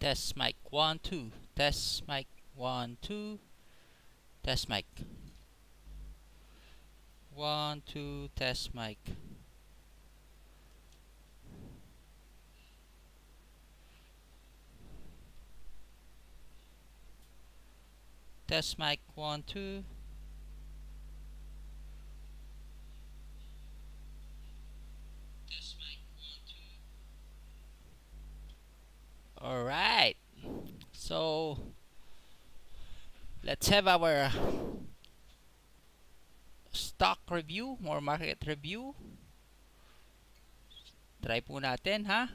Test mic one two. Test mic one two. Test mic. One two. Test mic. Test mic one two. Alright. So, let's have our stock review or market review. Try po natin, ha?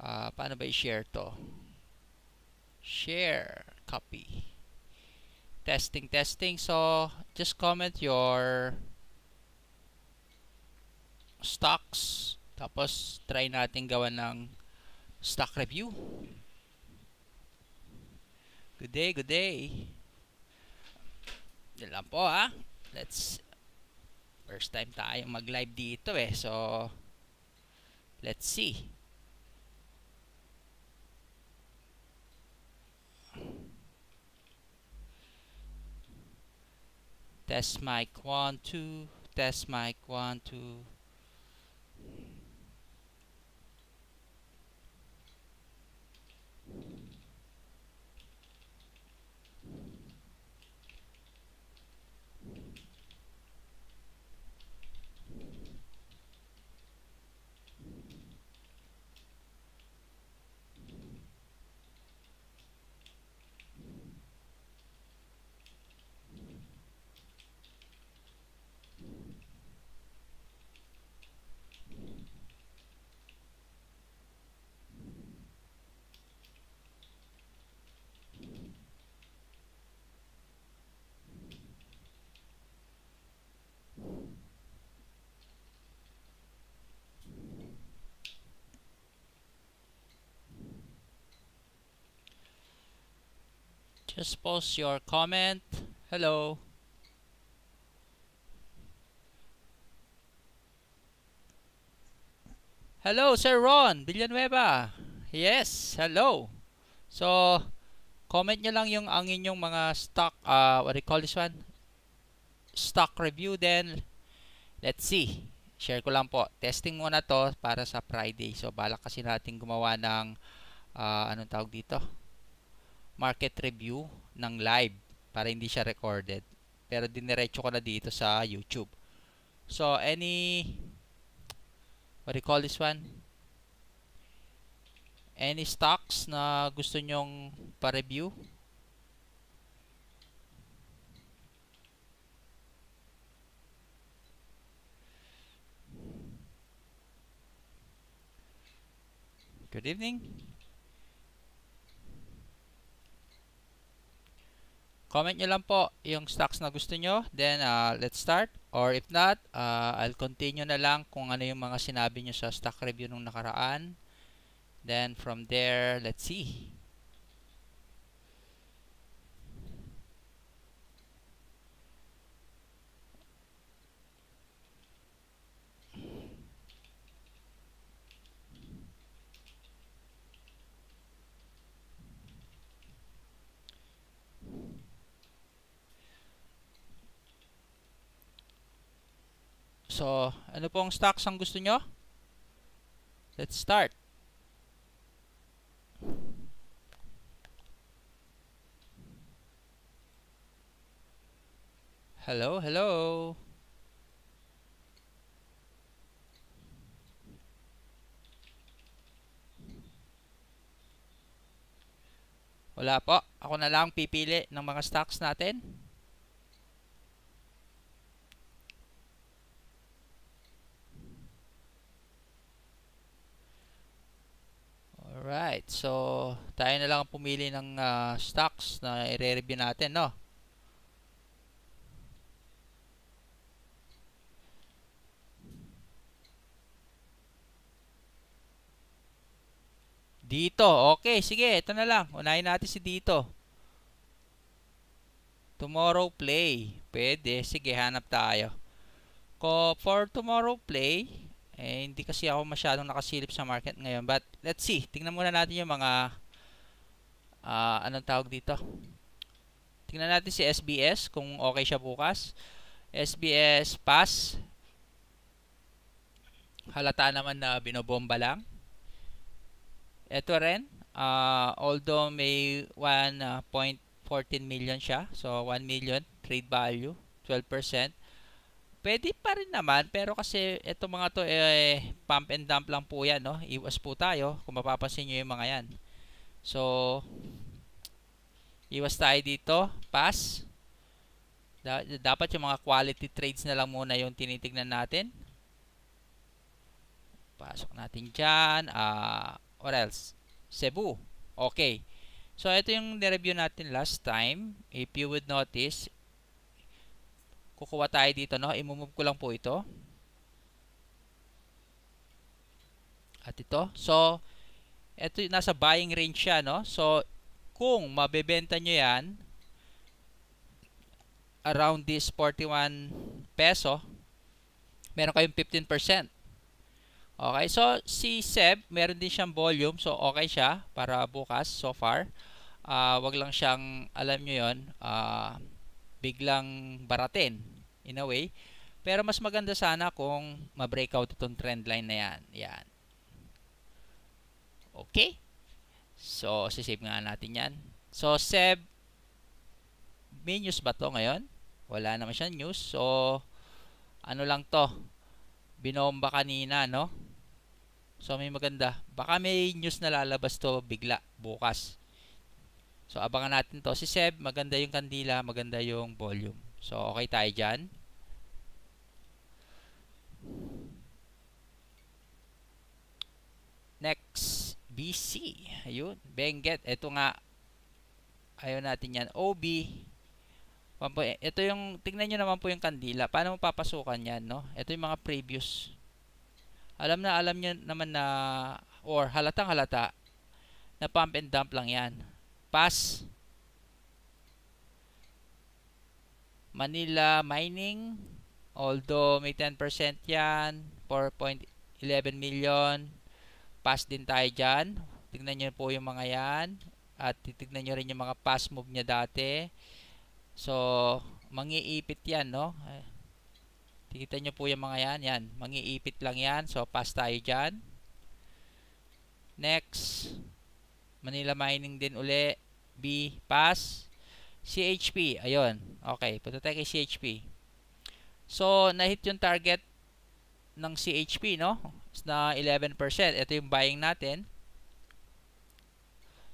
Uh, paano ba i-share to? Share. Copy. Testing, testing. So, just comment your stocks. Tapos, try natin gawa ng stock review. Good day, good day. Yan lang po ha. Ah. Let's first time tayo mag-live dito eh. So let's see. Test mic 1 2 test mic 1 2 Just post your comment. Hello. Hello, Sir Ron Villanueva. Yes, hello. So, comment nyo lang yung ang inyong mga stock, uh, what do you call this one? Stock review then. Let's see. Share ko lang po. Testing muna to para sa Friday. So, balak kasi natin gumawa ng, uh, anong tawag dito? market review ng live para hindi siya recorded. Pero diniretso ko na dito sa YouTube. So, any what do you call this one? Any stocks na gusto nyong pa-review? Good evening. Comment nyo lang po yung stocks na gusto nyo. Then, uh, let's start. Or if not, uh, I'll continue na lang kung ano yung mga sinabi nyo sa stock review nung nakaraan. Then, from there, let's see. So, ano pong stocks ang gusto nyo? Let's start. Hello, hello. Wala po. Ako na lang pipili ng mga stocks natin. Alright, so tayo na lang pumili ng uh, stocks na i-review natin, no? Dito, okay, sige, ito na lang. Unahin natin si Dito. Tomorrow play. Pwede, sige, hanap tayo. Ko for tomorrow play, eh, hindi kasi ako masyadong nakasilip sa market ngayon. But, let's see. Tingnan muna natin yung mga, uh, anong tawag dito? Tingnan natin si SBS kung okay siya bukas. SBS pass. Halata naman na binobomba lang. Ito rin. Uh, although may 1.14 ah, million siya. So, 1 million trade value. 12%. Pwede pa rin naman, pero kasi eto mga to eh, pump and dump lang po yan, no? Iwas po tayo kung mapapansin niyo yung mga yan. So, iwas tayo dito, pass. Da dapat yung mga quality trades na lang muna yung tinitingnan natin. Pasok natin dyan. Uh, what else? Cebu. Okay. So, ito yung ni-review natin last time. If you would notice, kukuha tayo dito, no? I-move ko lang po ito. At ito. So, ito nasa buying range siya, no? So, kung mabebenta nyo yan, around this 41 peso, meron kayong 15%. Okay, so si Seb, meron din siyang volume. So, okay siya para bukas so far. Uh, wag lang siyang, alam nyo yon uh, ah, biglang baratin in a way. Pero mas maganda sana kung ma-breakout itong trend line na yan. Yan. Okay? So, sisave nga natin yan. So, SEB, may news ba to ngayon? Wala naman siya news. So, ano lang to? Binomba kanina, no? So, may maganda. Baka may news na lalabas to bigla, bukas. So, abangan natin to. Si Seb, maganda yung kandila, maganda yung volume. So, okay tayo dyan. Next, BC. Ayun, Benguet. Ito nga, Ayun natin yan. OB. Ito yung, tingnan nyo naman po yung kandila. Paano mo papasukan yan, no? Ito yung mga previous. Alam na, alam nyo naman na, or halatang halata, na pump and dump lang yan. Pass Manila Mining, although may 10% yan, 4.11 million. Pass din tayo dyan. Tignan nyo po yung mga yan. At titignan nyo rin yung mga pass move niya dati. So, mangiipit yan, no? Tikita nyo po yung mga yan. Yan, mangiipit lang yan. So, pass tayo dyan. Next, Manila Mining din uli. B, pass. CHP. Ayun. Okay. Punta tayo kay CHP. So, na-hit yung target ng CHP, no? Na 11%. Ito yung buying natin.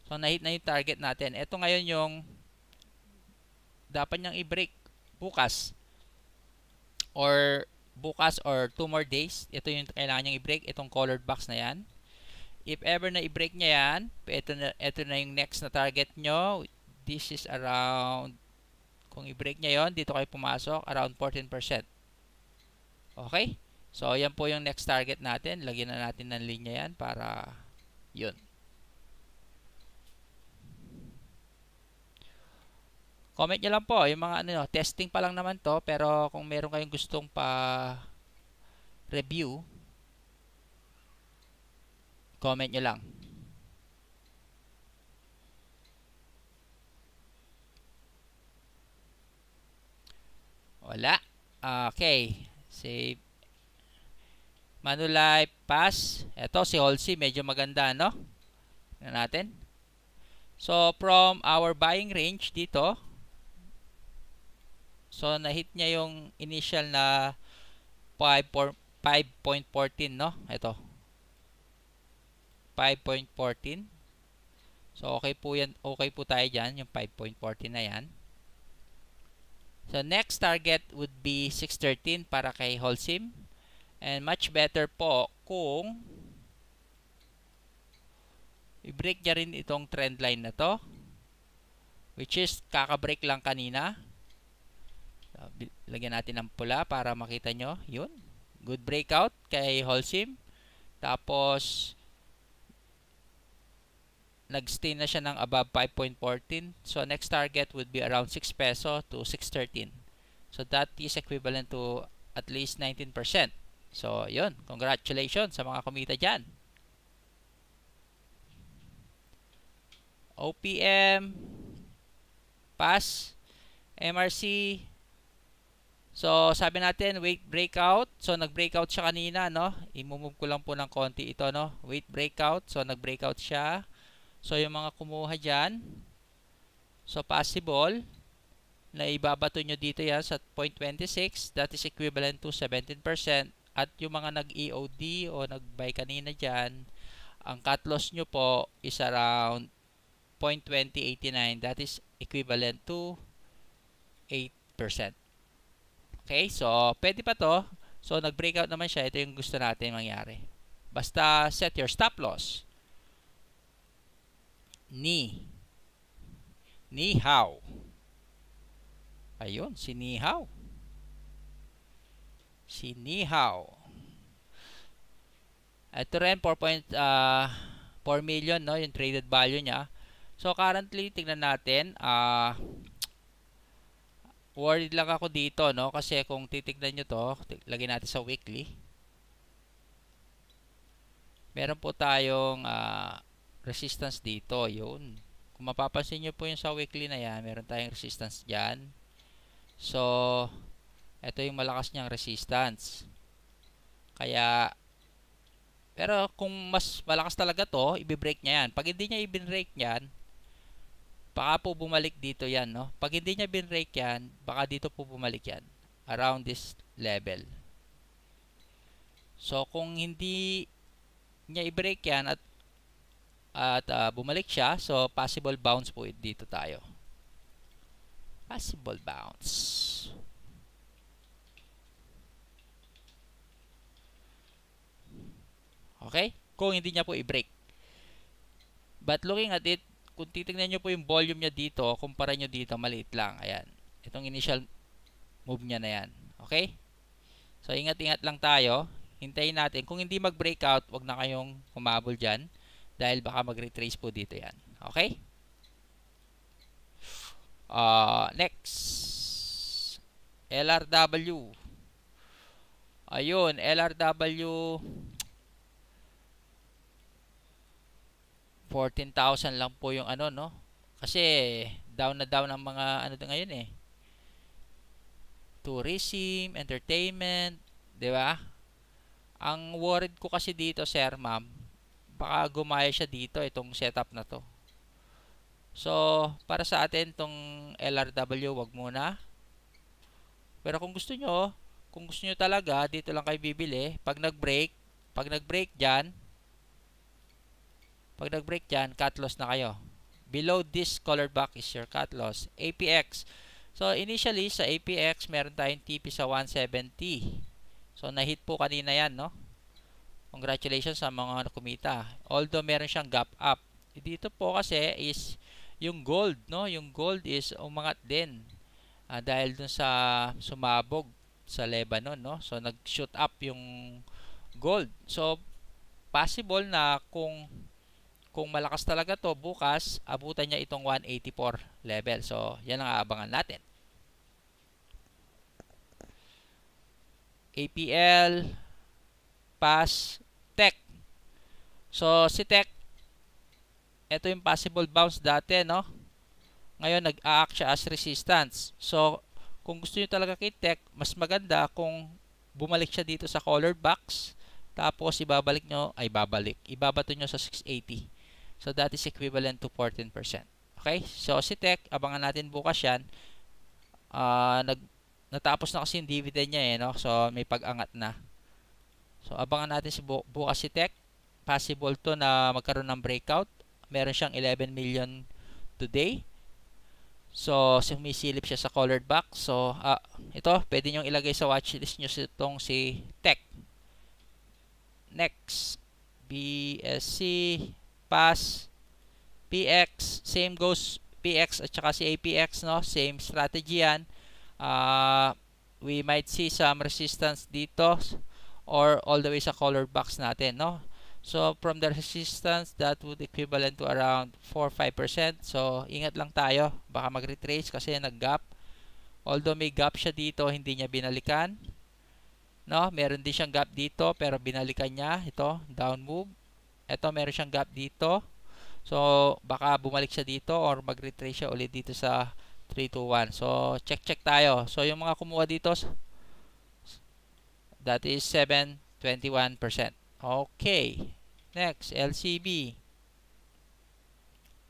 So, na-hit na yung target natin. Ito ngayon yung dapat niyang i-break bukas. Or bukas or two more days. Ito yung kailangan niyang i-break. Itong colored box na yan. If ever na i-break niya yan, ito na, ito na yung next na target nyo, this is around, kung i-break niya yon dito kayo pumasok, around 14%. Okay? So, yan po yung next target natin. Lagyan na natin ng linya yan para yun. Comment nyo lang po, yung mga ano, testing pa lang naman to, pero kung meron kayong gustong pa review, comment niyo lang. Wala. Okay. Save. Manulife, pass. Ito si Halsey, medyo maganda, no? Tignan natin. So, from our buying range dito, so, na-hit niya yung initial na 5.14, no? Ito. 5.14. So, okay po yan. Okay po tayo dyan, yung 5.14 na yan. So, next target would be 613 para kay Holcim. And much better po kung i-break niya rin itong trend line na to. Which is, kakabreak lang kanina. So, lagyan natin ng pula para makita nyo. Yun. Good breakout kay Holcim. Tapos, nagstay na siya ng above 5.14. So next target would be around 6 peso to 6.13. So that is equivalent to at least 19%. So yun, congratulations sa mga kumita diyan. OPM, pass, MRC. So sabi natin wait breakout. So nag-breakout siya kanina no. I-move ko lang po ng konti ito no. Wait breakout. So nag-breakout siya So, yung mga kumuha dyan, so possible na ibabato nyo dito yan sa 0.26, that is equivalent to 17%. At yung mga nag-EOD o nag-buy kanina dyan, ang cut loss nyo po is around 0.2089, that is equivalent to 8%. Okay, so pwede pa to. So nag-breakout naman siya, ito yung gusto natin mangyari. Basta set your stop loss. Ni. Nihaw. Ayun, si Nihaw. Si Nihaw. at rin, 4.4 uh, ah, million, no? Yung traded value niya. So, currently, tingnan natin, ah, uh, worried lang ako dito, no? Kasi kung titignan niyo to, lagyan natin sa weekly. Meron po tayong, ah, uh, resistance dito. Yun. Kung mapapansin nyo po yung sa weekly na yan, meron tayong resistance dyan. So, ito yung malakas niyang resistance. Kaya, pero kung mas malakas talaga to, ibibreak niya yan. Pag hindi niya ibinreak yan, baka po bumalik dito yan. No? Pag hindi niya binreak yan, baka dito po bumalik yan. Around this level. So, kung hindi niya i-break yan at at uh, bumalik siya. So, possible bounce po dito tayo. Possible bounce. Okay? Kung hindi niya po i-break. But looking at it, kung titignan niyo po yung volume niya dito, kumpara niyo dito, maliit lang. Ayan. Itong initial move niya na yan. Okay? So, ingat-ingat lang tayo. Hintayin natin. Kung hindi mag-breakout, wag na kayong humabol dyan dahil baka mag-retrace po dito yan. Okay? Uh, next, LRW. Ayun, LRW 14,000 lang po yung ano, no? Kasi down na down ang mga ano ngayon eh. Tourism, entertainment, 'di ba? Ang worried ko kasi dito, sir, ma'am, baka gumaya siya dito itong setup na to. So, para sa atin itong LRW, wag muna. Pero kung gusto nyo, kung gusto nyo talaga, dito lang kayo bibili. Pag nag-break, pag nag-break dyan, pag nag-break dyan, cut loss na kayo. Below this color back is your cut loss. APX. So, initially, sa APX, meron tayong TP sa 170. So, na-hit po kanina yan, no? Congratulations sa mga kumita. Although meron siyang gap up. Eh, dito po kasi is yung gold, no? Yung gold is umangat din uh, dahil dun sa sumabog sa Lebanon, no? So nag-shoot up yung gold. So possible na kung kung malakas talaga to bukas abutan niya itong 184 level. So yan ang aabangan natin. APL, pass So, si Tech, ito yung possible bounce dati, no? Ngayon, nag-a-act siya as resistance. So, kung gusto nyo talaga kay Tech, mas maganda kung bumalik siya dito sa color box, tapos ibabalik nyo, ay babalik, ibabato nyo sa 680. So, that is equivalent to 14%. Okay? So, si Tech, abangan natin bukas yan. Uh, nag, natapos na kasi yung dividend niya eh, no? So, may pag-angat na. So, abangan natin si bu bukas si Tech possible to na magkaroon ng breakout. Meron siyang 11 million today. So, sumisilip siya sa colored box. So, uh, ito, pwede niyong ilagay sa watchlist niyo itong si Tech. Next, BSC, PAS, PX, same goes PX at saka si APX, no? Same strategy yan. Uh, we might see some resistance dito or all the way sa colored box natin, no? So, from the resistance, that would equivalent to around 4-5%. So, ingat lang tayo. Baka mag-retrace kasi nag-gap. Although may gap siya dito, hindi niya binalikan. No, meron din siyang gap dito pero binalikan niya. Ito, down move. Ito, meron siyang gap dito. So, baka bumalik siya dito or mag-retrace siya ulit dito sa 321. So, check-check tayo. So, yung mga kumuha dito, that is 721%. Okay. Next, LCB.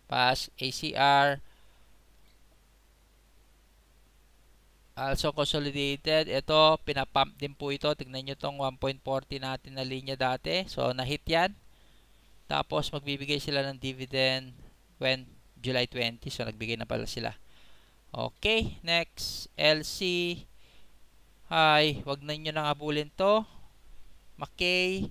Pass, ACR. Also consolidated. Ito, pinapump din po ito. Tignan nyo itong 1.40 natin na linya dati. So, nahit yan. Tapos, magbibigay sila ng dividend when July 20. So, nagbigay na pala sila. Okay, next, LC. Hi, wag na nyo nang abulin to. Mackay.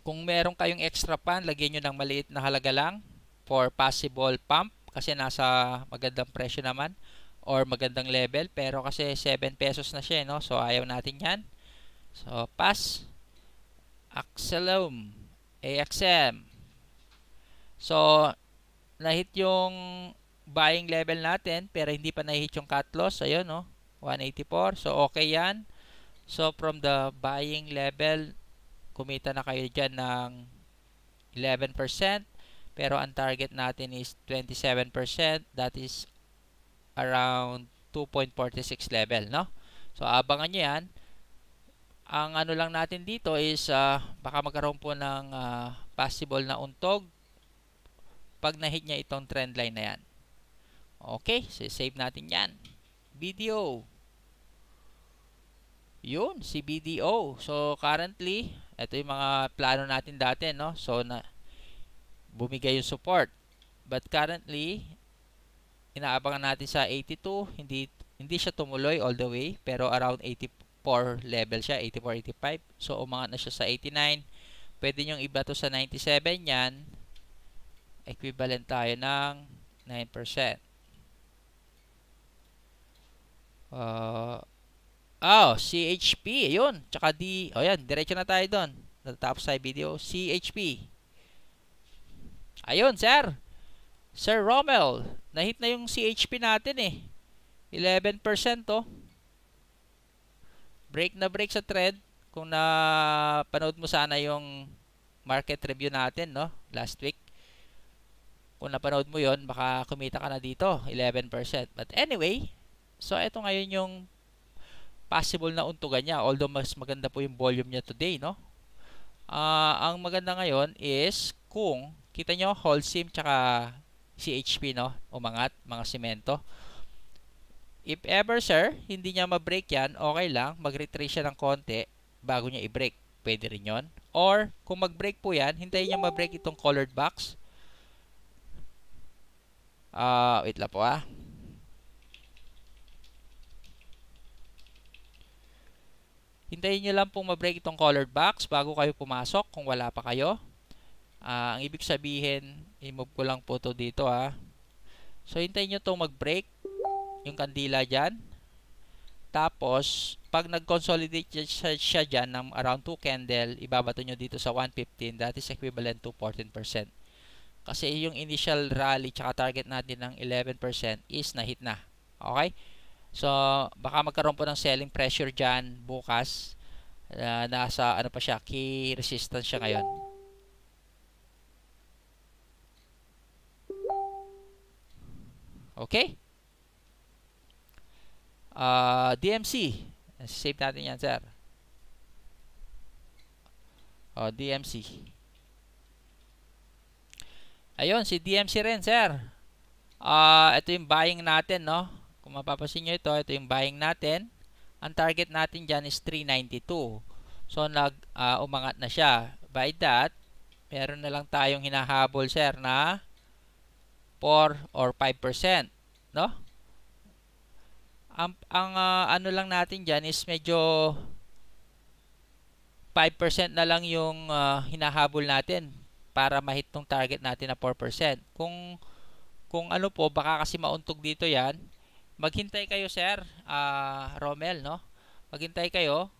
Kung meron kayong extra pan, lagyan nyo ng maliit na halaga lang for possible pump kasi nasa magandang presyo naman or magandang level pero kasi 7 pesos na siya eh, no so ayaw natin yan so pass Axelum AXM so nahit yung buying level natin pero hindi pa nahit yung cut loss ayun no 184 so okay yan so from the buying level kumita na kayo dyan ng 11%, pero ang target natin is 27%, that is around 2.46 level, no? So, abangan nyo yan. Ang ano lang natin dito is, uh, baka magkaroon po ng uh, possible na untog pag na-hit niya itong trend line na yan. Okay, so save natin yan. Video. Yun, si BDO. So, currently, ito yung mga plano natin dati, no? So, na, bumigay yung support. But currently, inaabangan natin sa 82. Hindi, hindi siya tumuloy all the way, pero around 84 level siya, 84, 85. So, umangat na siya sa 89. Pwede nyong iba to sa 97 yan. Equivalent tayo ng 9%. Uh, Oh, CHP. Ayun. Tsaka D. O oh, yan. Diretso na tayo doon. Natatapos tayo video. CHP. Ayun, sir. Sir Rommel. Nahit na yung CHP natin eh. 11% oh. Break na break sa trend. Kung na panood mo sana yung market review natin no last week. Kung napanood mo yon baka kumita ka na dito, 11%. But anyway, so ito ngayon yung possible na untugan niya although mas maganda po yung volume niya today no uh, ang maganda ngayon is kung kita nyo whole sim tsaka CHP no umangat mga simento if ever sir hindi niya ma-break yan okay lang magretrace siya ng konti bago niya i-break pwede rin yon or kung mag-break po yan hintayin niya ma-break itong colored box ah uh, wait lang po ah Hintayin nyo lang pong ma-break itong colored box bago kayo pumasok kung wala pa kayo. Uh, ang ibig sabihin, i-move ko lang po to dito ha. Ah. So, hintayin nyo itong mag-break yung kandila dyan. Tapos, pag nag-consolidate siya, siya dyan ng around 2 candle, ibabato nyo dito sa 115. That is equivalent to 14%. Kasi yung initial rally tsaka target natin ng 11% is na-hit na. Okay? So, baka magkaroon po ng selling pressure dyan bukas. Uh, nasa, ano pa siya, key resistance siya ngayon. Okay? Uh, ah, DMC. Save natin yan, sir. O, oh, DMC. Ayun, si DMC rin, sir. Uh, ito yung buying natin, no? Kung mapapansin nyo ito, ito yung buying natin. Ang target natin dyan is 392. So, nag, uh, umangat na siya. By that, meron na lang tayong hinahabol, sir, na 4 or 5%. No? Ang, ang uh, ano lang natin dyan is medyo 5% na lang yung uh, hinahabol natin para mahit target natin na 4%. Kung kung ano po baka kasi mauntog dito 'yan maghintay kayo sir uh, Romel no maghintay kayo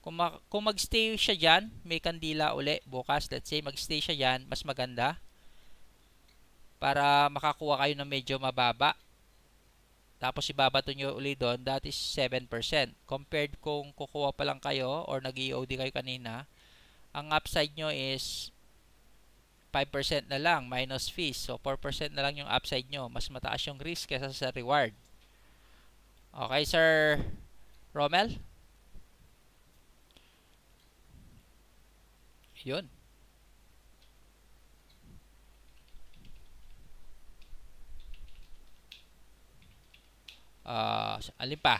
kung, ma kung magstay siya diyan may kandila uli bukas let's say magstay siya diyan mas maganda para makakuha kayo ng medyo mababa tapos ibabato nyo uli doon that is 7% compared kung kukuha pa lang kayo or nag EOD kayo kanina ang upside nyo is 5% na lang minus fees. So, 4% na lang yung upside nyo. Mas mataas yung risk kaysa sa reward. Okay, Sir Romel. Yun. Uh, alin pa?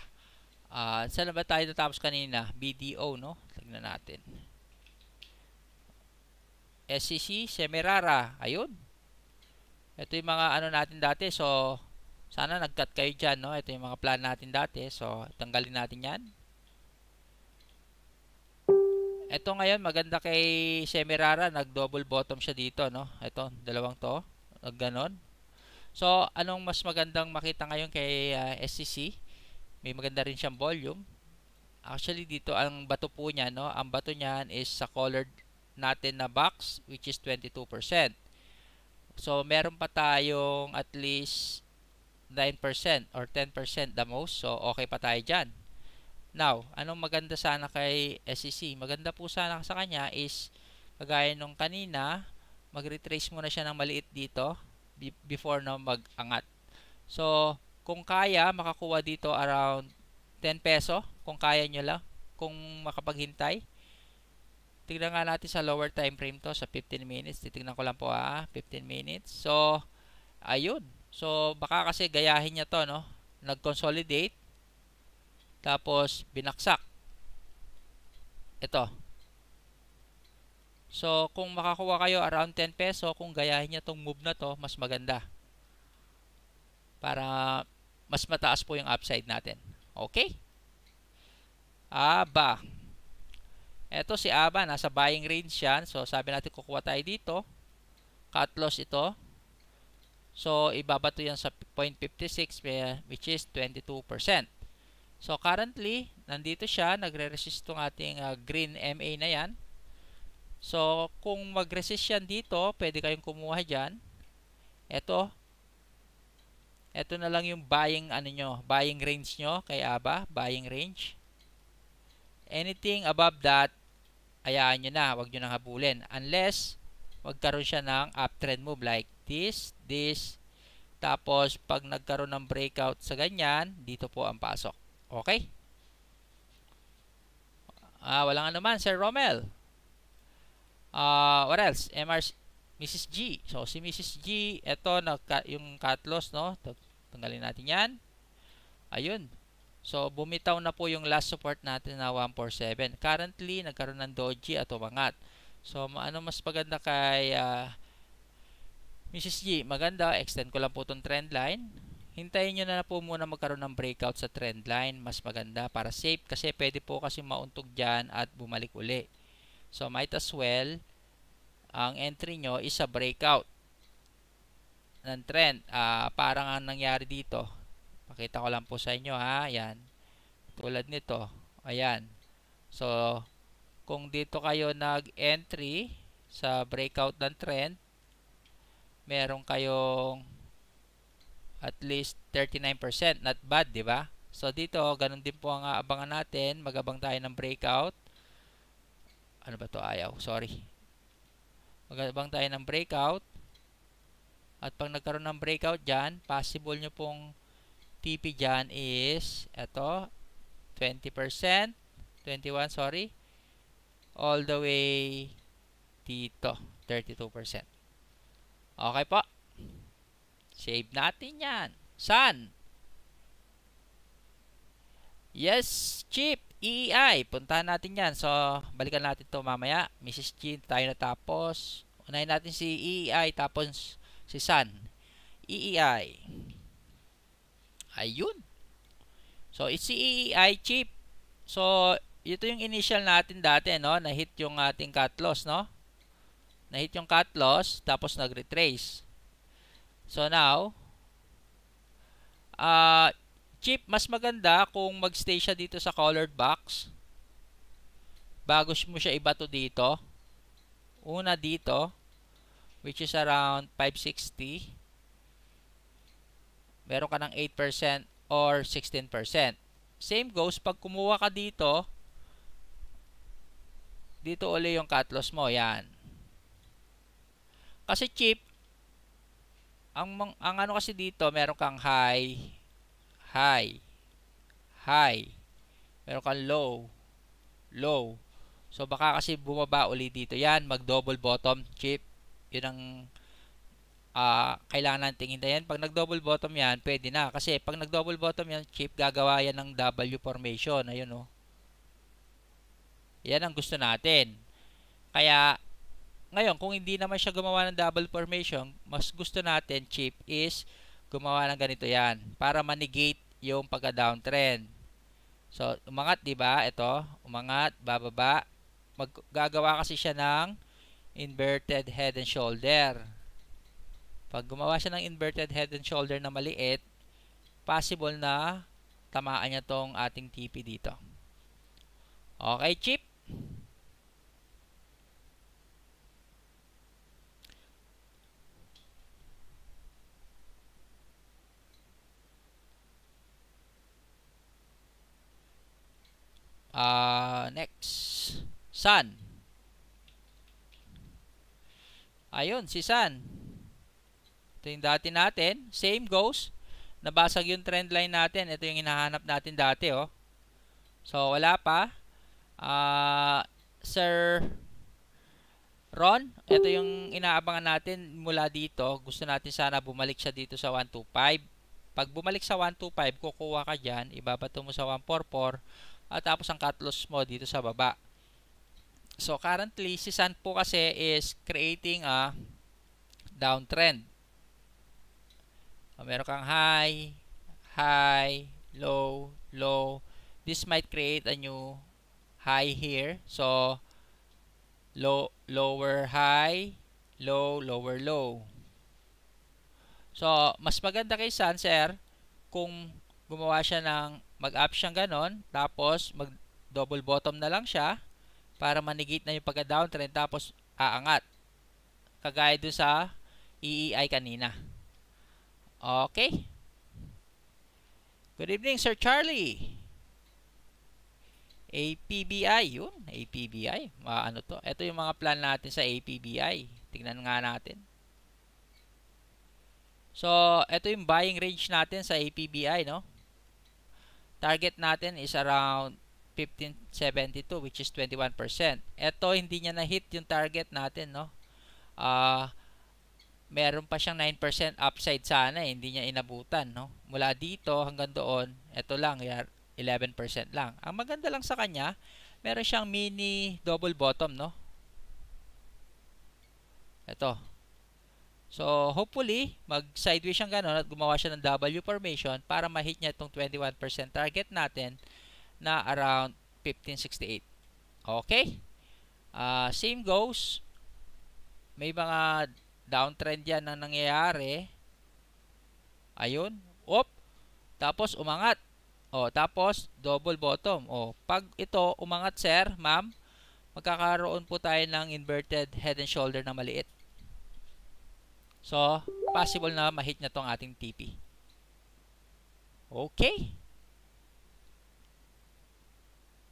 Uh, saan ba tayo natapos kanina? BDO, no? Tignan natin. SCC, Semerara. Ayun. Ito yung mga ano natin dati. So, sana nag-cut kayo dyan, no? Ito yung mga plan natin dati. So, tanggalin natin yan. Ito ngayon, maganda kay Semirara. Nag-double bottom siya dito, no? Ito, dalawang to. Ganon. So, anong mas magandang makita ngayon kay uh, ah, SCC? May maganda rin siyang volume. Actually, dito ang bato po niya, no? Ang bato niyan is sa colored natin na box, which is 22%. So, meron pa tayong at least 9% or 10% the most. So, okay pa tayo dyan. Now, anong maganda sana kay SEC? Maganda po sana sa kanya is, kagaya nung kanina, mag-retrace muna siya ng maliit dito before na mag-angat. So, kung kaya, makakuha dito around 10 peso, kung kaya nyo lang, kung makapaghintay. Tignan nga natin sa lower time frame to, sa 15 minutes. Titignan ko lang po ha, ah, 15 minutes. So, ayun. So, baka kasi gayahin niya to, no? Nag-consolidate. Tapos, binaksak. Ito. So, kung makakuha kayo around 10 peso, kung gayahin niya tong move na to, mas maganda. Para mas mataas po yung upside natin. Okay? Aba. Ito si Aba, nasa buying range yan. So, sabi natin kukuha tayo dito. Cut loss ito. So, ibabato yan sa 0.56 which is 22%. So, currently, nandito siya, nagre-resist tong ating uh, green MA na yan. So, kung mag-resist yan dito, pwede kayong kumuha dyan. Ito, ito na lang yung buying ano nyo, buying range nyo kay ABA, buying range. Anything above that, ayaan nyo na, wag nyo nang habulin. Unless, magkaroon siya ng uptrend move like this, this, tapos pag nagkaroon ng breakout sa ganyan, dito po ang pasok. Okay? Ah, walang anuman, Sir Romel. Ah, uh, what else? MRC, Mrs. G. So, si Mrs. G, ito, yung cut loss, no? Tanggalin natin yan. Ayun. So, bumitaw na po yung last support natin na 147. Currently, nagkaroon ng doji at umangat. So, ano mas maganda kay uh, ah, Mrs. G, maganda, extend ko lang po itong trend line. Hintayin nyo na, na po muna magkaroon ng breakout sa trend line. Mas maganda para safe kasi pwede po kasi mauntog dyan at bumalik uli. So, might as well, ang entry nyo is a breakout ng trend. Uh, parang ang nangyari dito. Pakita ko lang po sa inyo ha. Ayan. Tulad nito. Ayan. So, kung dito kayo nag-entry sa breakout ng trend, meron kayong at least 39%. Not bad, di ba? So, dito, ganun din po ang aabangan natin. Magabang tayo ng breakout. Ano ba to Ayaw. Sorry. Magabang tayo ng breakout. At pag nagkaroon ng breakout dyan, possible nyo pong TP dyan is, eto, 20%, 21, sorry all the way dito, 32%. Okay po. Save natin yan. San? Yes, chip. EEI. Puntahan natin yan. So, balikan natin to mamaya. Mrs. Chin, tayo natapos. Unahin natin si EEI, tapos si San. EEI. Ayun. So, it's si e e EEI chip. So, ito yung initial natin dati, no? Na-hit yung ating cut loss, no? Na-hit yung cut loss, tapos nag-retrace. So now, uh, chip, mas maganda kung magstay siya dito sa colored box bago mo siya ibato dito. Una dito, which is around 560. Meron ka ng 8% or 16%. Same goes pag kumuha ka dito, dito uli yung cut loss mo. Yan. Kasi chip, ang, ang ano kasi dito, meron kang high, high, high, meron kang low, low. So, baka kasi bumaba uli dito. Yan, mag-double bottom chip. Yun ang uh, kailangan natin hintayin. Pag nag-double bottom yan, pwede na. Kasi pag nag-double bottom yan, chip, gagawa yan ng W formation. Ayun, oh. Yan ang gusto natin. Kaya, ngayon, kung hindi naman siya gumawa ng double formation, mas gusto natin, chip, is gumawa ng ganito yan para manigate yung pagka-downtrend. So, umangat, di ba? Ito, umangat, bababa. Maggagawa kasi siya ng inverted head and shoulder. Pag gumawa siya ng inverted head and shoulder na maliit, possible na tamaan niya tong ating TP dito. Okay, chip? Uh, next. San. Ayun, si San. Ito yung dati natin. Same goes. Nabasag yung trend line natin. Ito yung hinahanap natin dati, oh. So, wala pa uh, Sir Ron, ito yung inaabangan natin mula dito. Gusto natin sana bumalik siya dito sa 125. Pag bumalik sa 125, kukuha ka dyan, ibabato mo sa 144, at tapos ang cut loss mo dito sa baba. So currently, si Sun po kasi is creating a downtrend. So, meron kang high, high, low, low. This might create a new high here. So, low, lower high, low, lower low. So, mas maganda kay sir, kung gumawa siya ng mag-up siyang ganon, tapos mag-double bottom na lang siya para manigit na yung pagka-downtrend tapos aangat. Kagaya dun sa EEI kanina. Okay. Good evening, Sir Charlie. APBI, yun. APBI. ano to? Ito yung mga plan natin sa APBI. Tingnan nga natin. So, ito yung buying range natin sa APBI, no? Target natin is around 1572 which is 21%. Ito hindi niya na-hit yung target natin, no? Ah, uh, meron pa siyang 9% upside sana, eh. hindi niya inabutan, no? Mula dito hanggang doon, ito lang, 11% lang. Ang maganda lang sa kanya, meron siyang mini double bottom, no? Ito. So, hopefully, mag-sideways siyang ganun at gumawa siya ng W formation para ma-hit niya itong 21% target natin na around 1568. Okay? Uh, same goes. May mga downtrend yan na nangyayari. Ayun. Op! Tapos umangat. O, tapos, double bottom. O, pag ito umangat, sir, ma'am, magkakaroon po tayo ng inverted head and shoulder na maliit. So, possible na ma-hit na tong ating TP. Okay.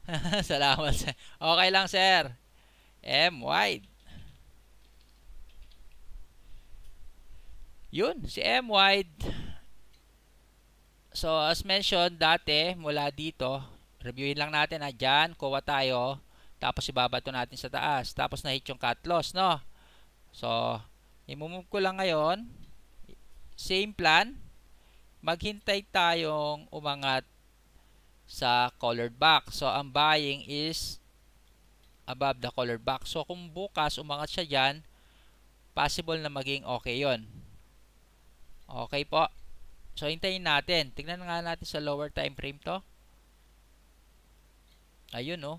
Salamat, sir. Okay lang, sir. M wide. Yun, si M wide. So, as mentioned dati, mula dito, reviewin lang natin ha, ah, dyan, kuha tayo, tapos ibabato natin sa taas. Tapos na-hit yung cut loss, no? So, imumove ko lang ngayon. Same plan. Maghintay tayong umangat sa colored back. So, ang buying is above the colored back. So, kung bukas umangat siya dyan, possible na maging okay yon Okay po. So, hintayin natin. Tignan nga natin sa lower time frame to. Ayun, no. Oh.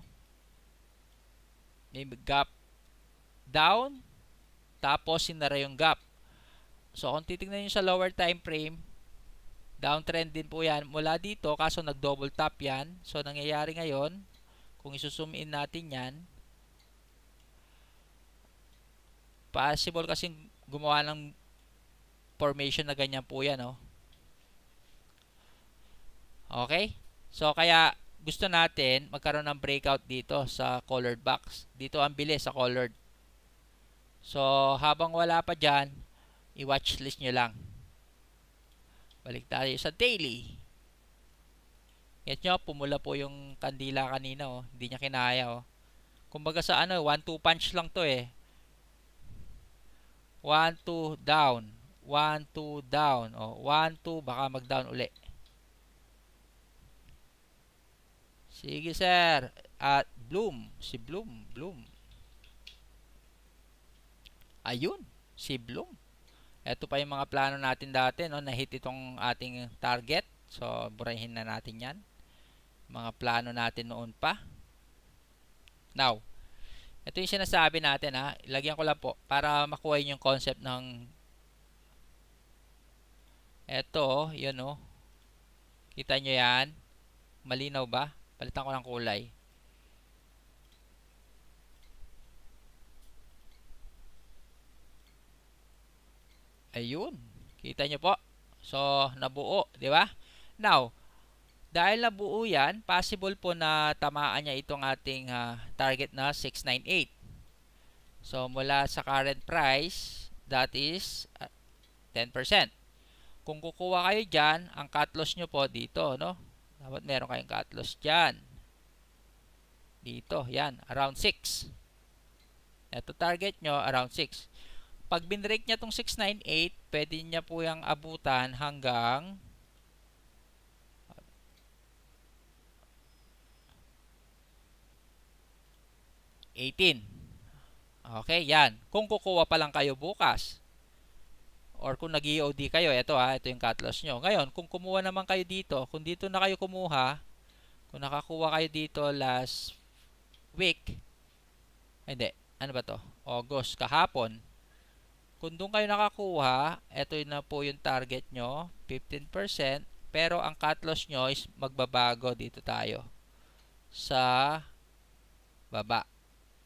May gap down. Tapos, sinara yung gap. So, kung titignan nyo sa lower time frame, downtrend din po yan. Mula dito, kaso nag-double top yan. So, nangyayari ngayon, kung isusum in natin yan, possible kasing gumawa ng formation na ganyan po yan, no. Oh Okay? So, kaya gusto natin magkaroon ng breakout dito sa colored box. Dito ang bilis sa colored. So, habang wala pa dyan, i-watch list nyo lang. Balik tayo sa daily. Get nyo, pumula po yung kandila kanina. Oh. Hindi niya kinaya. Oh. Kumbaga sa ano, 1-2 punch lang to eh. 1-2 down. 1-2 down. 1-2 oh, baka mag-down uli. Sige, sir. At Bloom. Si Bloom. Bloom. Ayun. Si Bloom. Ito pa yung mga plano natin dati. No? Nahit itong ating target. So, burahin na natin yan. Mga plano natin noon pa. Now, ito yung sinasabi natin ha. Lagyan ko lang po para makuha yung concept ng Ito, yun oh. Kita nyo yan? Malinaw ba? Palitan ko ng kulay. Ayun. Kita nyo po. So, nabuo. Di ba? Now, dahil nabuo yan, possible po na tamaan niya itong ating uh, target na 698. So, mula sa current price, that is uh, ah, 10%. Kung kukuha kayo dyan, ang cut loss nyo po dito, no? Dapat meron kayong cut loss dyan. Dito, yan, around 6. Ito target nyo, around 6. Pag binrake niya itong 698, pwede niya po yung abutan hanggang Eighteen. Okay, yan. Kung kukuha pa lang kayo bukas, or kung nag eod kayo, ito ha, ah, ito yung cut loss nyo. Ngayon, kung kumuha naman kayo dito, kung dito na kayo kumuha, kung nakakuha kayo dito last week, ay, hindi, ano ba to? August, kahapon. Kung doon kayo nakakuha, ito na po yung target nyo, 15%, pero ang cut loss nyo is magbabago dito tayo sa baba.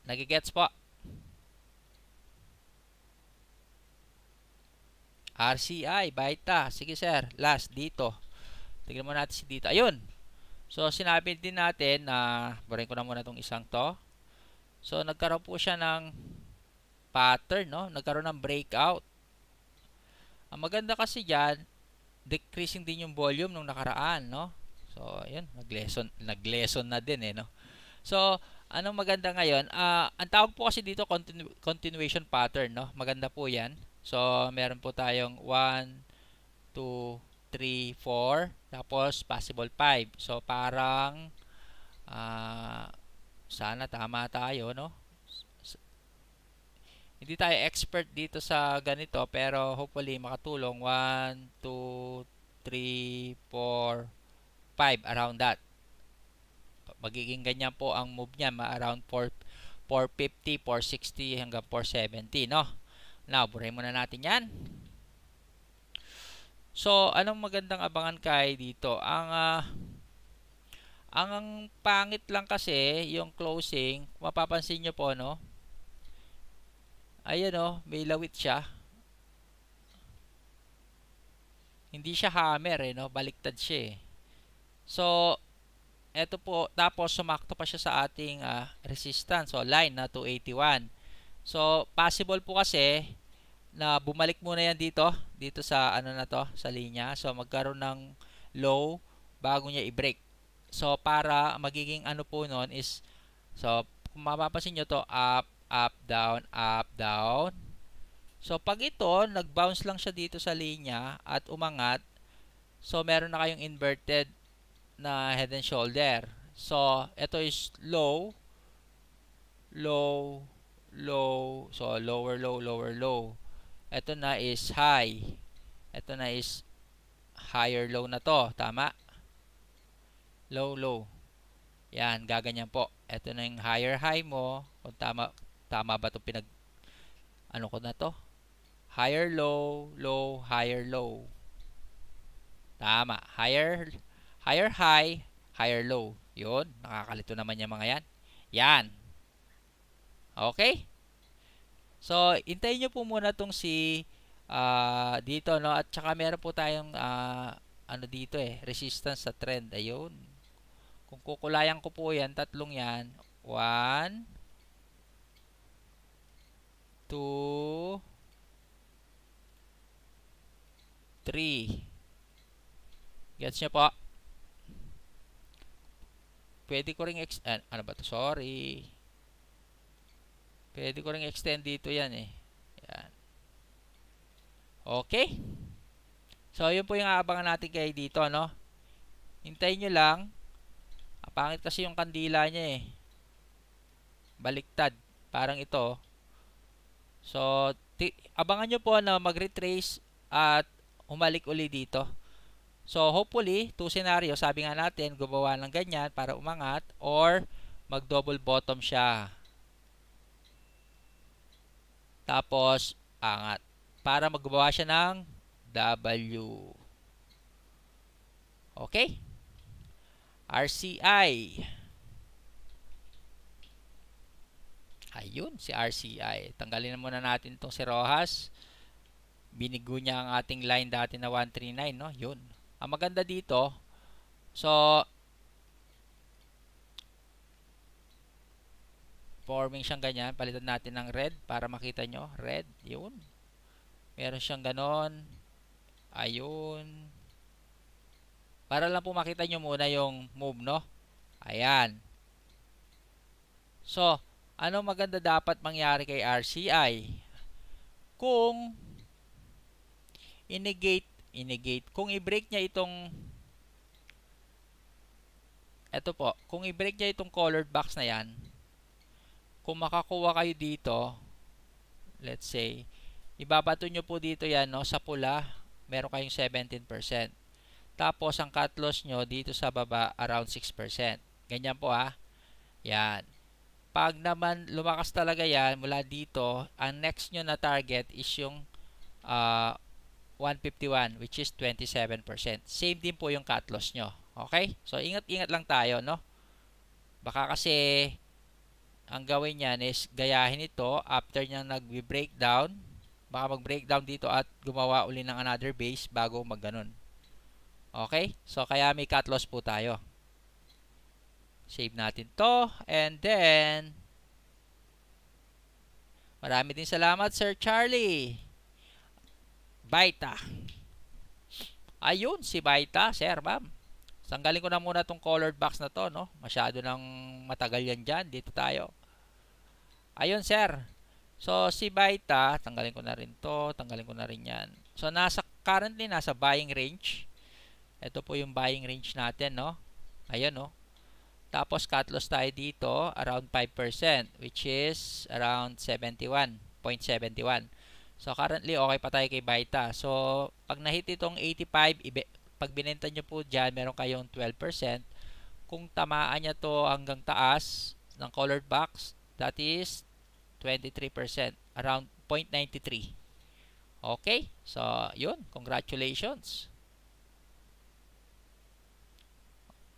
Nagigets po? RCI, Baita. Sige sir, last dito. Tignan mo natin si dito. Ayun. So sinabi din natin na uh, barin ko na muna tong isang to. So nagkaroon po siya ng pattern, no? Nagkaroon ng breakout. Ang maganda kasi diyan, decreasing din yung volume nung nakaraan, no? So, ayun, nag-lesson, nag-lesson na din eh, no? So, anong maganda ngayon? Uh, ang tawag po kasi dito continu- continuation pattern, no? Maganda po 'yan. So, meron po tayong 1, 2, 3, 4, tapos possible 5. So, parang, uh, sana tama tayo, no? Hindi tayo expert dito sa ganito, pero hopefully makatulong. 1, 2, 3, 4, 5, around that. Magiging ganyan po ang move niya, around 4, 450, 460 hanggang 470, no? Laborin muna natin yan. So, anong magandang abangan kay dito? Ang, uh, ang, ang pangit lang kasi, yung closing, mapapansin nyo po, no? Ayan, no? May lawit siya. Hindi siya hammer, eh, no? Baliktad siya, eh. So, eto po, tapos sumakto pa siya sa ating uh, resistance, so line na 281. So, possible po kasi, na bumalik muna yan dito, dito sa ano na to, sa linya. So magkaroon ng low bago niya i-break. So para magiging ano po noon is so kung mapapansin niyo to up, up, down, up, down. So pag ito, nag-bounce lang siya dito sa linya at umangat. So meron na kayong inverted na head and shoulder. So ito is low, low, low, so lower, low, lower, low. Ito na is high. Ito na is higher low na to. Tama? Low, low. Yan, gaganyan po. Ito na yung higher high mo. Kung tama, tama ba itong pinag... Ano ko na to? Higher low, low, higher low. Tama. Higher, higher high, higher low. Yun. Nakakalito naman yung mga yan. Yan. Okay? So, intayin nyo po muna tong si uh, dito, no? At saka meron po tayong uh, ano dito eh, resistance sa trend. Ayun. Kung kukulayan ko po yan, tatlong yan. One, two, three. Gets nyo po? Pwede ko rin, ex uh, ano ba to? Sorry. Pwede ko ring extend dito yan eh. Yan. Okay. So, yun po yung aabangan natin kay dito, no? Hintayin nyo lang. Pangit kasi yung kandila niya eh. Baliktad. Parang ito. So, abangan nyo po na ano, mag-retrace at umalik uli dito. So, hopefully, two scenario, sabi nga natin, gumawa ng ganyan para umangat or mag-double bottom siya. Tapos, angat. Para magawa siya ng W. Okay? RCI. Ayun, si RCI. Tanggalin na muna natin itong si Rojas. Binigo niya ang ating line dati na 139, no? Yun. Ang maganda dito, so, forming siyang ganyan. Palitan natin ng red para makita nyo. Red, yun. Meron siyang ganon. Ayun. Para lang po makita nyo muna yung move, no? Ayan. So, ano maganda dapat mangyari kay RCI? Kung innegate, inegate, kung i-break niya itong eto po, kung i-break niya itong colored box na yan, kung makakuha kayo dito, let's say, ibabato nyo po dito yan, no, sa pula, meron kayong 17%. Tapos, ang cut loss nyo dito sa baba, around 6%. Ganyan po ha. Ah. Yan. Pag naman lumakas talaga yan, mula dito, ang next nyo na target is yung uh, ah, 151 which is 27%. Same din po yung cut loss nyo. Okay? So, ingat-ingat lang tayo, no? Baka kasi ang gawin niyan is gayahin ito after niya nag-breakdown. Baka mag-breakdown dito at gumawa uli ng another base bago magganon. Okay? So, kaya may cut loss po tayo. Save natin to. And then, marami din salamat Sir Charlie. Baita. Ayun, si Baita, Sir Ma'am. Tanggalin ko na muna tong colored box na to, no? Masyado nang matagal yan dyan. Dito tayo. Ayun, sir. So, si Baita, tanggalin ko na rin to, tanggalin ko na rin yan. So, nasa, currently, nasa buying range. Ito po yung buying range natin, no? Ayan, no? Tapos, cut loss tayo dito, around 5%, which is around 71, 0.71. So, currently, okay pa tayo kay Baita. So, pag nahit itong 85, pag binenta nyo po dyan, meron kayong 12%. Kung tamaan niya to hanggang taas ng colored box, that is 23%, around 0.93. Okay? So, yun. Congratulations.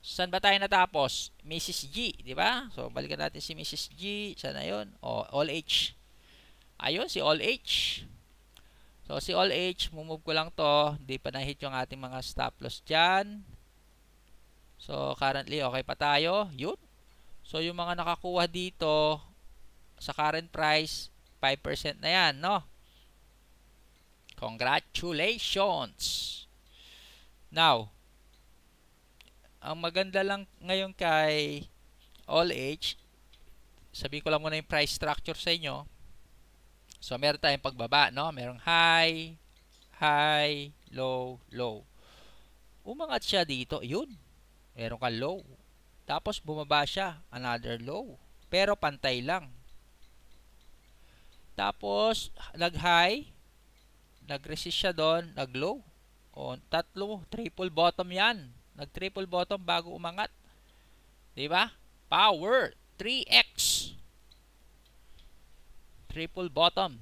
San ba tayo natapos? Mrs. G, di ba? So, balikan natin si Mrs. G. Saan na yun? O, all H. Ayun, si all H. So, si all H, mumove ko lang to. Hindi pa na-hit yung ating mga stop loss dyan. So, currently, okay pa tayo. Yun. So, yung mga nakakuha dito, sa current price, 5% na yan, no? Congratulations! Now, ang maganda lang ngayon kay all age, sabi ko lang muna yung price structure sa inyo. So, meron tayong pagbaba, no? Merong high, high, low, low. Umangat siya dito, yun. Meron ka low. Tapos, bumaba siya, another low. Pero, pantay lang. Tapos, nag-high, nag-resist siya doon, nag-low. O, tatlo, triple bottom yan. Nag-triple bottom bago umangat. Di ba? Power, 3x. Triple bottom.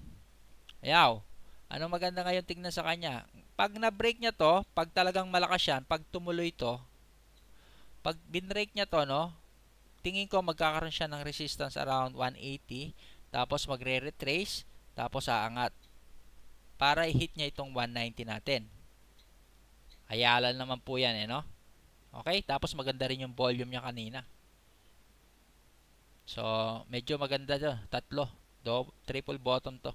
Ayaw. Ano maganda ngayon tingnan sa kanya? Pag na-break niya to, pag talagang malakas yan, pag tumuloy to, pag binrake niya to, no, tingin ko magkakaroon siya ng resistance around 180 tapos magre-retrace. Tapos aangat. Para i-hit niya itong 190 natin. Ayalan naman po yan eh no. Okay? Tapos maganda rin yung volume niya kanina. So, medyo maganda 'to. Tatlo. Do triple bottom to.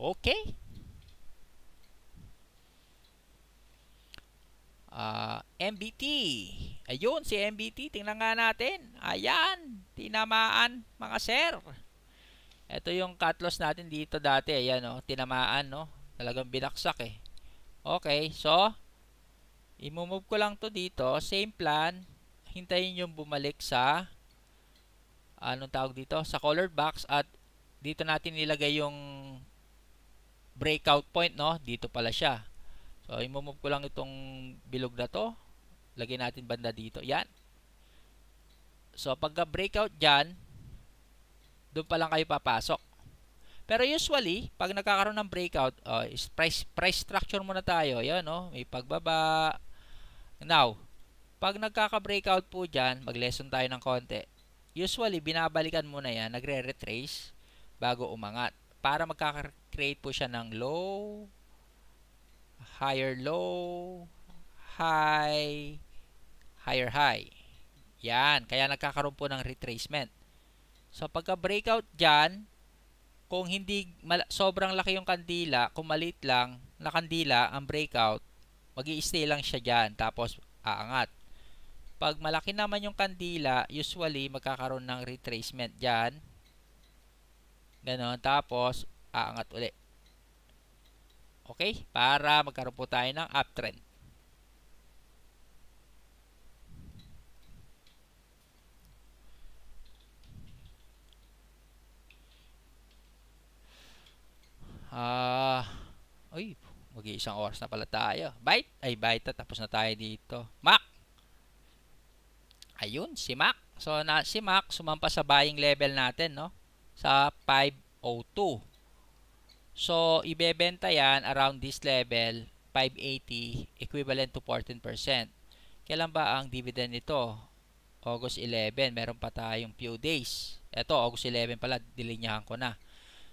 Okay. Uh, ah, MBT. Ayun, si MBT. Tingnan nga natin. Ayan tinamaan mga sir. Ito yung cut loss natin dito dati. Ayan, eh, no? Oh, tinamaan. No? Talagang binaksak eh. Okay, so, imumove ko lang to dito. Same plan. Hintayin yung bumalik sa, anong tawag dito? Sa colored box at dito natin nilagay yung breakout point, no? Dito pala siya. So, imumove ko lang itong bilog na to. Lagay natin banda dito. Yan. So, pagka breakout dyan, doon pa lang kayo papasok. Pero usually, pag nagkakaroon ng breakout, uh, price, price structure muna tayo. Yan, no? Oh, may pagbaba. Now, pag nagkaka-breakout po dyan, mag-lesson tayo ng konti. Usually, binabalikan muna yan, nagre-retrace bago umangat. Para magkaka-create po siya ng low, higher low, high, higher high. Yan, kaya nagkakaroon po ng retracement. So pagka-breakout diyan, kung hindi sobrang laki yung kandila, kung maliit lang na kandila ang breakout, mag stay lang siya diyan tapos aangat. Pag malaki naman yung kandila, usually magkakaroon ng retracement diyan. Ganon, tapos aangat uli. Okay? Para magkaroon po tayo ng uptrend. Ah, uh, uy, mag-iisang oras na pala tayo. Bite? Ay, bite. Tapos na tayo dito. Mac! Ayun, si Mac. So, na, si Mac sumampa sa buying level natin, no? Sa 502. So, ibebenta yan around this level, 580, equivalent to 14%. Kailan ba ang dividend nito? August 11. Meron pa tayong few days. Ito, August 11 pala. Dilinyahan ko na.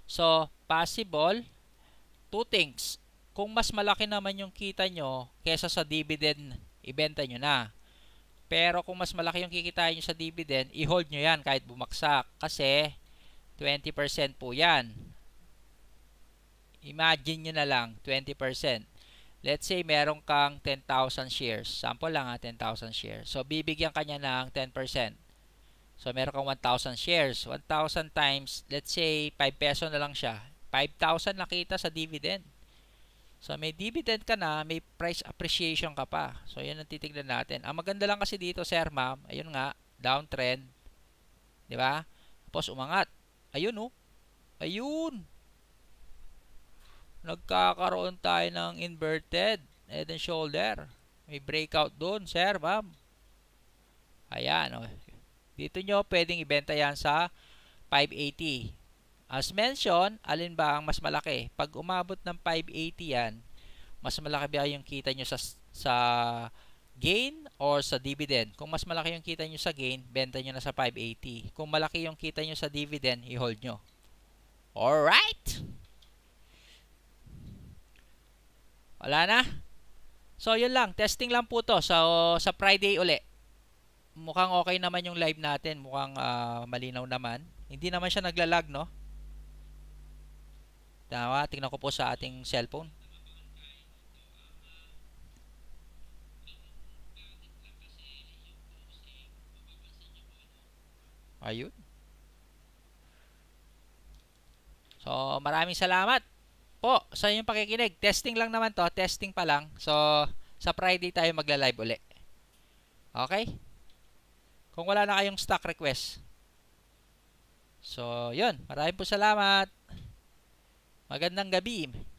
So, possible, two things. Kung mas malaki naman yung kita nyo kesa sa dividend, ibenta nyo na. Pero kung mas malaki yung kikita nyo sa dividend, i-hold nyo yan kahit bumagsak. Kasi, 20% po yan. Imagine nyo na lang, 20%. Let's say meron kang 10,000 shares. Sample lang ha, ah, 10,000 shares. So, bibigyan kanya ng 10%. So, meron kang 1,000 shares. 1,000 times, let's say, 5 peso na lang siya. 5,000 nakita sa dividend. So, may dividend ka na, may price appreciation ka pa. So, yun ang titignan natin. Ang maganda lang kasi dito, sir, ma'am, ayun nga, downtrend. Di ba? Tapos, umangat. Ayun, oh. Ayun. Nagkakaroon tayo ng inverted head and shoulder. May breakout doon, sir, ma'am. Ayan, oh. Dito nyo pwedeng ibenta yan sa 580. As mentioned, alin ba ang mas malaki? Pag umabot ng 580 yan, mas malaki ba yung kita nyo sa, sa gain or sa dividend? Kung mas malaki yung kita nyo sa gain, benta nyo na sa 580. Kung malaki yung kita nyo sa dividend, i-hold nyo. Alright! Wala na? So, yun lang. Testing lang po to. So, sa Friday uli mukhang okay naman yung live natin. Mukhang uh, malinaw naman. Hindi naman siya naglalag, no? Tama, tingnan ko po sa ating cellphone. Ayun. So, maraming salamat po sa inyong pakikinig. Testing lang naman to. Testing pa lang. So, sa Friday tayo magla-live uli. Okay? kung wala na kayong stock request. So, yun. Maraming po salamat. Magandang gabi.